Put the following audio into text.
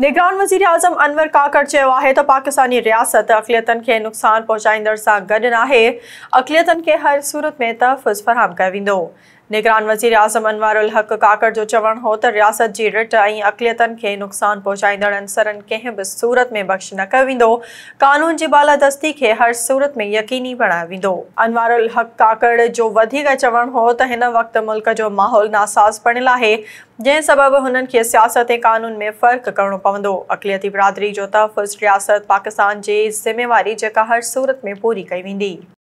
निगरान वजीर अजम अनवर काकड़ है तो पाकिस्तानी रियासत अक़लियतनि के नुकसान पहुंचाइंदड़ से गड ना अक़लियतनि के हर सूरत में तहफ़ फ़राहम कर निगरान वजीर आज़म अनवर हक़ काकड़ जो चवण हो तो रियासत की रिट ऐं के नुकसान नुक़सानु पहुचाईंदड़ कें भी सूरत में बख़्श न कर वो कानून की बालादस्ती के हर सूरत में यकीनी बनाया वो अनवर हक़ काकड़ जो चवण हो तो हिन वक़्तु मुल्क जो माहौल नासाज़ पणियल है जै सबब उन सियासत कानून में फर्क करिणो पव अक़लियती बिरादरी जो तहफ़ुज़ रियासत पाकिस्तान की ज़िम्मेवारी जर हर सूरत में पूरी कई वी